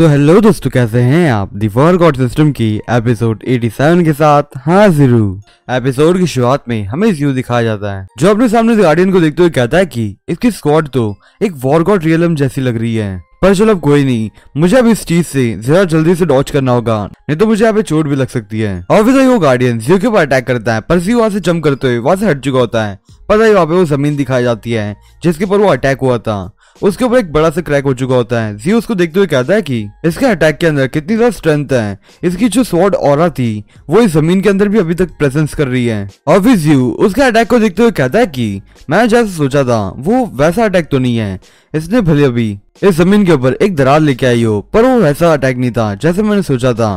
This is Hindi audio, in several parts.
सो हेलो दोस्तों कैसे हैं आप दी फॉर गॉड सिस्टम की एपिसोड 87 के साथ हाजिर हूँ एपिसोड की शुरुआत में हमें व्यू दिखाया जाता है जो अपने सामने गार्डियन को देखते हुए कहता है कि इसकी स्क्वाड तो एक वॉर गॉड रियलम जैसी लग रही है पर चलो अब कोई नहीं मुझे अब इस चीज से जरा जल्दी से डॉच करना होगा नहीं तो मुझे यहाँ पे चोट भी लग सकती है और फिर वो गार्डियन जियो के ऊपर अटैक करता है पर जियो वहां से जम करते हुए वहां से हट चुका होता है पता ही वहाँ पे वो जमीन दिखाई जाती है जिसके ऊपर वो अटैक हुआ था उसके ऊपर एक बड़ा सा क्रैक हो चुका होता है जी उसको देखते हुए कहता है कि इसके अटैक के अंदर कितनी ज्यादा स्ट्रेंथ है इसकी जो स्वॉर्ड और थी वो इस जमीन के अंदर भी अभी तक प्रेजेंस कर रही है और फिर जियो उसके अटैक को देखते हुए कहता है कि मैं जैसा सोचा था वो वैसा अटैक तो नहीं है इसने भले अभी इस जमीन के ऊपर एक दरार लेके आई हो पर वो ऐसा अटैक नहीं था जैसे मैंने सोचा था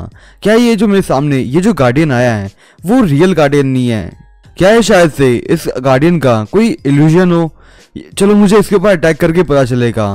क्या ये जो मेरे सामने ये जो गार्डियन आया है वो रियल गार्डियन नहीं है क्या है शायद से इस गार्डियन का कोई इल्यूजन हो चलो मुझे इसके ऊपर अटैक करके पता चलेगा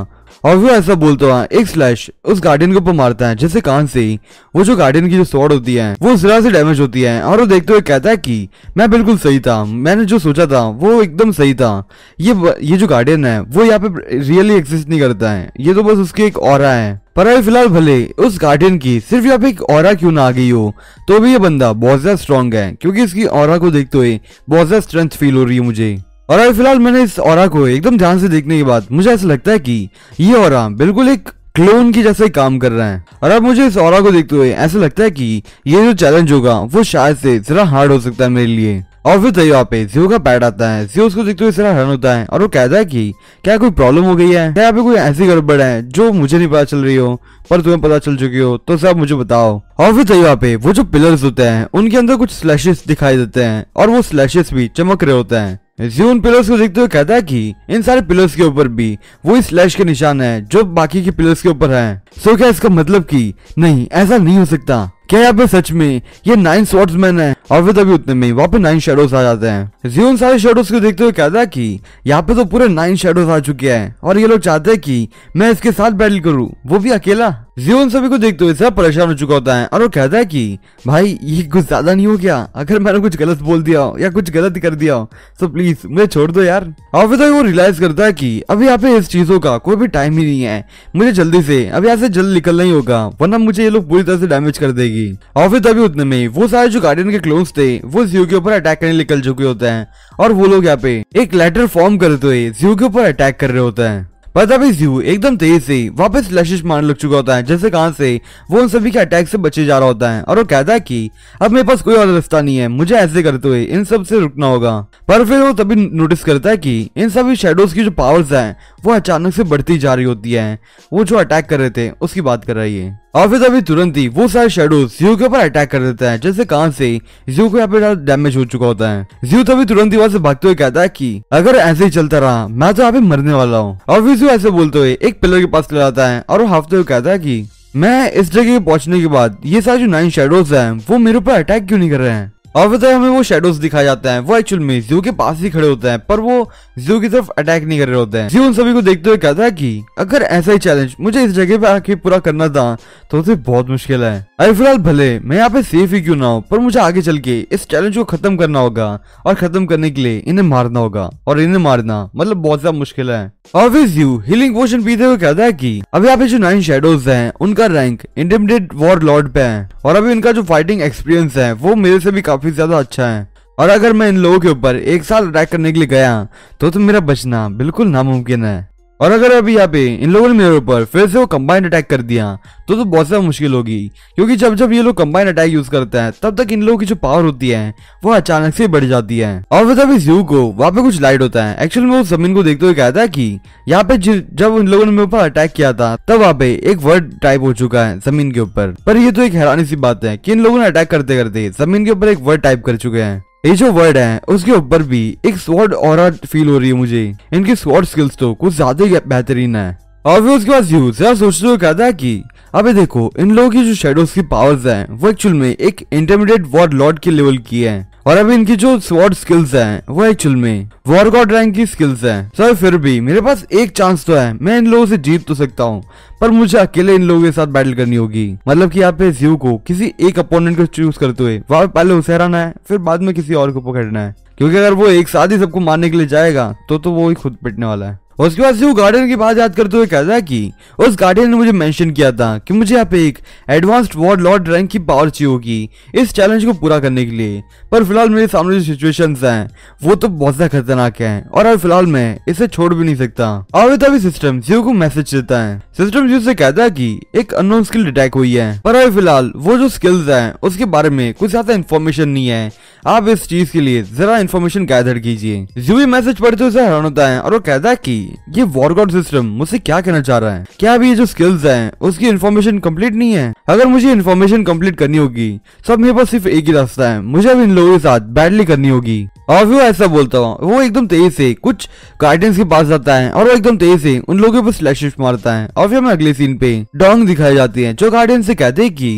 और वो ऐसा बोलता हुआ एक स्लैश उस गार्डियन के ऊपर मारता है जैसे कान से ही वो जो गार्डियन की जो सॉर्ड होती है वो उस तरह से डैमेज होती है और वो देखते हुए कहता है कि मैं बिल्कुल सही था मैंने जो सोचा था वो एकदम सही था ये ये जो गार्डियन है वो यहाँ पे रियली एग्जिस्ट नहीं करता है ये तो बस उसकी एक और है पर अभी फिलहाल भले उस गार्डियन की सिर्फ यहाँ पे एक और क्यों ना आ गई हो तो भी ये बंदा बहुत ज्यादा स्ट्रॉन्ग है क्योंकि इसकी और को देखते हुए बहुत ज्यादा स्ट्रेंथ फील हो रही है मुझे और अभी फिलहाल मैंने इस और को एकदम ध्यान से देखने के बाद मुझे ऐसा लगता है कि ये और बिल्कुल एक क्लोन की जैसे काम कर रहा है और अब मुझे इस और को देखते हुए ऐसा लगता है कि ये जो चैलेंज होगा वो शायद से जरा हार्ड हो सकता है मेरे लिए और फिर तय तो पे जियो का पैड आता है जियो उसको देखते हुए इस हैरान होता है और वो कहता है कि क्या कोई प्रॉब्लम हो गई है क्या पे कोई ऐसी गड़बड़ है जो मुझे नहीं पता चल रही हो पर तुम्हें पता चल चुकी हो तो सब मुझे बताओ और फिर तय तो पे वो जो पिलर्स होते हैं उनके अंदर कुछ स्लैशेस दिखाई देते हैं और वो स्लैशेस भी चमक रहे होते हैं ज्यून पिलर्स को देखते हुए कहता है कि इन सारे पिलर्स के ऊपर भी वो स्लैश के निशान है जो बाकी के पिलर्स के ऊपर है सो क्या इसका मतलब कि नहीं ऐसा नहीं हो सकता क्या यहाँ पे सच में ये नाइन मैन है और फिर तभी उतने में वहाँ पे नाइन शेडोज आ जाते हैं जियो सारे शेडोज को देखते हुए कहता है कि यहाँ पे तो पूरे नाइन शेडोज आ चुके हैं और ये लोग चाहते हैं कि मैं इसके साथ बैटल करूँ वो भी अकेला जीवन उन सभी को देखते हुए सब परेशान हो चुका होता है और वो कहता है कि भाई ये कुछ ज्यादा नहीं हो गया अगर मैंने कुछ गलत बोल दिया हो या कुछ गलत कर दिया हो तो प्लीज मुझे छोड़ दो यार और फिर तो वो रियलाइज करता है कि अब यहाँ पे इस चीजों का कोई भी टाइम ही नहीं है मुझे जल्दी से अब यहाँ से जल्द निकलना ही होगा वरना मुझे ये लोग पूरी तरह से डैमेज कर देगी और फिर तभी उतने में वो सारे जो गार्डियन के क्लोन्स थे वो जियो के ऊपर अटैक करने निकल चुके होते हैं और वो लोग यहाँ पे एक लेटर फॉर्म करते हुए जियो के ऊपर अटैक कर रहे होते हैं तभी यू एकदम तेज से वापस लशिश मारने लग चुका होता है जैसे कहां से वो उन सभी के अटैक से बचे जा रहा होता है और वो कहता है कि अब मेरे पास कोई और रास्ता नहीं है मुझे ऐसे करते हुए इन सब से रुकना होगा पर फिर वो तभी नोटिस करता है कि इन सभी शेडोज की जो पावर्स हैं वो अचानक से बढ़ती जा रही होती है वो जो अटैक कर रहे थे उसकी बात कर रही है और फिर अभी तुरंत ही वो सारे शेडोज जियो के ऊपर अटैक कर देते हैं जैसे कहा से जियो को यहाँ पे डैमेज हो चुका होता है जियो तभी तुरंत ही वहां से भागते हुए कहता है कि अगर ऐसे ही चलता रहा मैं तो यहाँ पे मरने वाला हूँ और फिर जियो ऐसे बोलते हुए एक पिलर के पास ले जाता है और वो हाफते हुए कहता है की मैं इस जगह पहुंचने के बाद ये सारे जो नाइन शेडोज हैं वो मेरे ऊपर अटैक क्यों नहीं कर रहे हैं और बताए तो हमें वो शेडोज दिखा जाते हैं वो एक्चुअल में जियो के पास ही खड़े होते हैं पर वो जियो की तरफ अटैक नहीं कर रहे होते हैं जियो उन सभी को देखते हुए कहता है कि अगर ऐसा ही चैलेंज मुझे इस जगह पे आके पूरा करना था तो उसे बहुत मुश्किल है अरे फिलहाल भले मैं यहाँ पे सेफ ही क्यों ना हो पर मुझे आगे चल के इस चैलेंज को खत्म करना होगा और खत्म करने के लिए इन्हें मारना होगा और इन्हें मारना मतलब बहुत ज्यादा मुश्किल है ऑब्वियस यू हीलिंग पोशन पीते हुए कहता है कि अभी यहाँ पे जो नाइन शेडोज हैं उनका रैंक इंटरमीडिएट वॉर लॉर्ड पे है और अभी उनका जो फाइटिंग एक्सपीरियंस है वो मेरे से भी काफी ज्यादा अच्छा है और अगर मैं इन लोगों के ऊपर एक साल अटैक करने के लिए गया तो तुम तो मेरा बचना बिल्कुल नामुमकिन है और अगर अभी यहाँ पे इन लोगों ने मेरे ऊपर फिर से वो कंबाइंड अटैक कर दिया तो तो बहुत ज़्यादा मुश्किल होगी क्योंकि जब जब ये लोग कंबाइंड अटैक यूज़ करते हैं तब तक इन लोगों की जो पावर होती है वो अचानक से बढ़ जाती है और वह जब इस यू को वहाँ पे कुछ लाइट होता है एक्चुअल में वो जमीन को देखते हुए कहता है की यहाँ पे जब इन लोगों ने मेरे ऊपर अटैक किया था तब वहाँ पे एक वर्ड टाइप हो चुका है जमीन के ऊपर पर ये तो एक हैरानी सी बात है की इन लोगों ने अटैक करते करते जमीन के ऊपर एक वर्ड टाइप कर चुके हैं ये जो वर्ड है उसके ऊपर भी एक स्वॉर्ड और फील हो रही है मुझे इनकी स्वॉर्ड स्किल्स तो कुछ ज्यादा ही बेहतरीन है और फिर उसके पास यूज यार सोचते हुए कहता है की अभी देखो इन लोगों की जो शेडोज की पावर्स हैं वो एक्चुअल में एक इंटरमीडिएट वॉर लॉर्ड के लेवल की है और अभी इनकी जो स्वॉर्ड स्किल्स हैं वो एक्चुअल में वॉर गॉड रैंक की स्किल्स हैं सर फिर भी मेरे पास एक चांस तो है मैं इन लोगों से जीत तो सकता हूँ पर मुझे अकेले इन लोगों के साथ बैटल करनी होगी मतलब कि आप जीव को किसी एक अपोनेंट को चूज करते हुए वहां पे पहले उसे हराना है फिर बाद में किसी और को पकड़ना है क्योंकि अगर वो एक साथ ही सबको मारने के लिए जाएगा तो तो वो ही खुद पिटने वाला है उसके बाद से वो गार्डन की बात याद करते हुए कहता है कि उस गार्डियन ने मुझे मेंशन किया था कि मुझे यहाँ पे एक एडवांस्ड वॉर्ड लॉर्ड रैंक की पावर चाहिए होगी इस चैलेंज को पूरा करने के लिए पर फिलहाल मेरे सामने जो सिचुएशन हैं वो तो बहुत ज्यादा खतरनाक है और अब फिलहाल मैं इसे छोड़ भी नहीं सकता और तभी सिस्टम जियो को मैसेज देता है सिस्टम जियो से कहता है की एक अनोन स्किल अटैक हुई है पर अभी फिलहाल वो जो स्किल्स है उसके बारे में कुछ ज्यादा इन्फॉर्मेशन नहीं है आप इस चीज के लिए जरा इन्फॉर्मेशन गैदर कीजिए भी मैसेज पढ़ते उसे हैरान होता है और वो कहता है की ये वॉरगॉड सिस्टम मुझसे क्या कहना चाह रहा है क्या अभी ये जो स्किल्स है उसकी इन्फॉर्मेशन कम्प्लीट नहीं है अगर मुझे इन्फॉर्मेशन कम्प्लीट करनी होगी तो मेरे पास सिर्फ एक ही रास्ता है मुझे अब इन लोगों के साथ बैटली करनी होगी और भी ऐसा बोलता हूँ वो एकदम तेज से कुछ गार्डियंस के पास जाता है और वो एकदम तेज से उन लोगों पर स्लैश मारता है और फिर हमें अगले सीन पे डोंग दिखाई जाती है जो गार्डियन से कहते हैं कि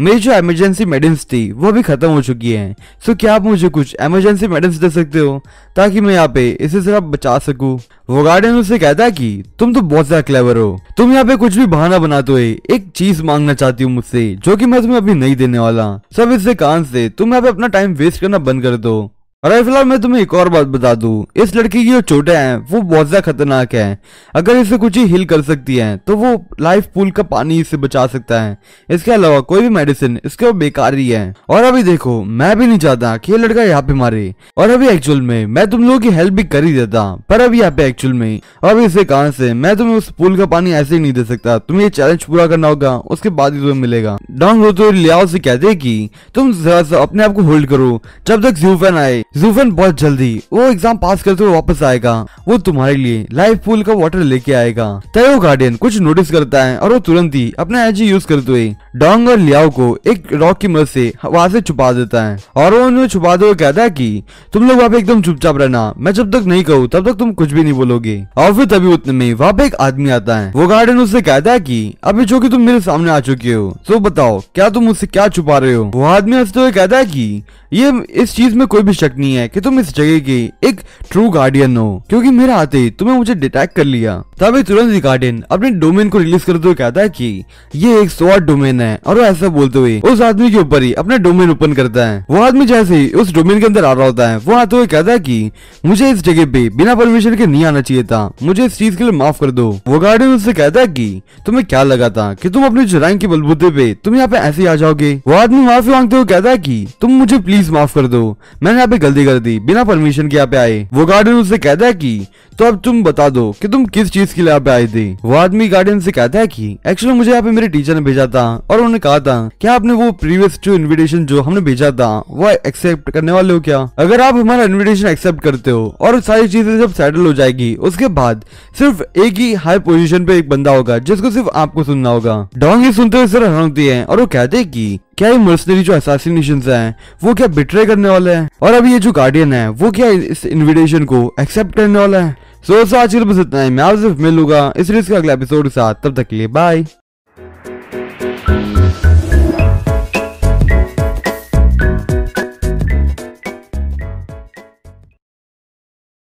मेरी जो इमरजेंसी मेडिन्स थी वो अभी खत्म हो चुकी है सो क्या आप मुझे कुछ इमरजेंसी मेडिन्स दे सकते हो ताकि मैं यहाँ पे इसे सिर्फ बचा सकूँ वो गार्डियन उससे कहता है की तुम तो बहुत ज्यादा क्लेवर हो तुम यहाँ पे कुछ भी बहाना बनाते हुए एक चीज मांगना चाहती हूँ मुझसे जो की मैं तुम्हें अभी नहीं देने वाला सब इससे कान से तुम यहाँ पे अपना टाइम वेस्ट करना बंद कर दो अरे फिलहाल मैं तुम्हें एक और बात बता दूं इस लड़की की जो चोटें हैं वो बहुत ज़्यादा खतरनाक हैं अगर इसे कुछ ही हिल कर सकती हैं तो वो लाइफ पूल का पानी इसे बचा सकता है इसके अलावा कोई भी मेडिसिन इसके वो बेकार ही है और अभी देखो मैं भी नहीं चाहता कि ये लड़का यहाँ पे मारे और अभी एक्चुअल में मैं तुम लोगों की हेल्प भी कर ही देता पर अभी यहाँ पे एक्चुअल में अभी इसे कहा से मैं तुम्हें उस पुल का पानी ऐसे ही नहीं दे सकता तुम्हें ये चैलेंज पूरा करना होगा उसके बाद ही तुम्हें मिलेगा डाउन होते तो लिया कहते कि तुम जरा सा अपने आप को होल्ड करो जब तक जू फैन आए जुवन बहुत जल्दी वो एग्जाम पास करते हुए वापस आएगा वो तुम्हारे लिए लाइफ पूल का वाटर लेके आएगा तयो गार्डियन कुछ नोटिस करता है और वो तुरंत ही अपना एजी यूज करते हुए डोंग और लियाओ को एक रॉक की मदद से वहाँ से छुपा देता है और वो उन्हें छुपाते हुए कहता है की तुम लोग वहाँ पे एकदम चुपचाप रहना मैं जब तक नहीं कहूँ तब तक तुम कुछ भी नहीं बोलोगे और फिर तभी उतने में वहाँ पे एक आदमी आता है वो गार्डन उससे कहता है की अभी जो की तुम मेरे सामने आ चुके हो तो बताओ क्या तुम मुझसे क्या छुपा रहे हो वो आदमी हंसते हुए कहता है की ये इस चीज में कोई भी शक नहीं है कि तुम इस जगह के एक ट्रू गार्डियन हो क्योंकि मेरा आते ही तुम्हें मुझे डिटेक्ट कर लिया तभी तुरंत ही गार्डियन अपने डोमेन को रिलीज करते हुए कहता है कि ये एक स्वाट डोमेन है और वो ऐसा बोलते हुए उस आदमी के ऊपर ही अपना डोमेन ओपन करता है वो आदमी जैसे ही उस डोमेन के अंदर आ रहा होता है वो आते हुए कहता है की मुझे इस जगह पे बिना परमिशन के नहीं आना चाहिए था मुझे इस चीज के लिए माफ कर दो वो गार्डियन उससे कहता है की तुम्हें क्या लगा था की तुम अपने जुराइन के बलबूते पे तुम यहाँ पे ऐसे आ जाओगे वो आदमी माफी मांगते हुए कहता है की तुम मुझे प्लीज प्लीज माफ कर दो मैंने यहाँ पे गलती कर दी बिना परमिशन के यहाँ पे आए वो गार्डन उसे कहता है कि तो अब तुम बता दो कि तुम किस चीज के लिए यहाँ पे आए थे वो आदमी गार्डन से कहता है कि एक्चुअली मुझे यहाँ पे मेरे टीचर ने भेजा था और उन्होंने कहा था कि आपने वो प्रीवियस जो इन्विटेशन जो हमने भेजा था वो एक्सेप्ट करने वाले हो क्या अगर आप हमारा इन्विटेशन एक्सेप्ट करते हो और सारी चीजें जब सेटल हो जाएगी उसके बाद सिर्फ एक ही हाई पोजिशन पे एक बंदा होगा जिसको सिर्फ आपको सुनना होगा डॉन्ग ये सुनते हुए सर होती है और वो कहते हैं की क्या ये मर्सनरी जो असासिनेशन है वो क्या बिट्रे करने वाले हैं और अभी ये जो गार्डियन है वो क्या इस इन्विटेशन को एक्सेप्ट करने वाला है सो so, आज के लिए बस इतना ही मैं आपसे मिलूंगा इस रिस्क के अगले एपिसोड के साथ तब तक के लिए बाय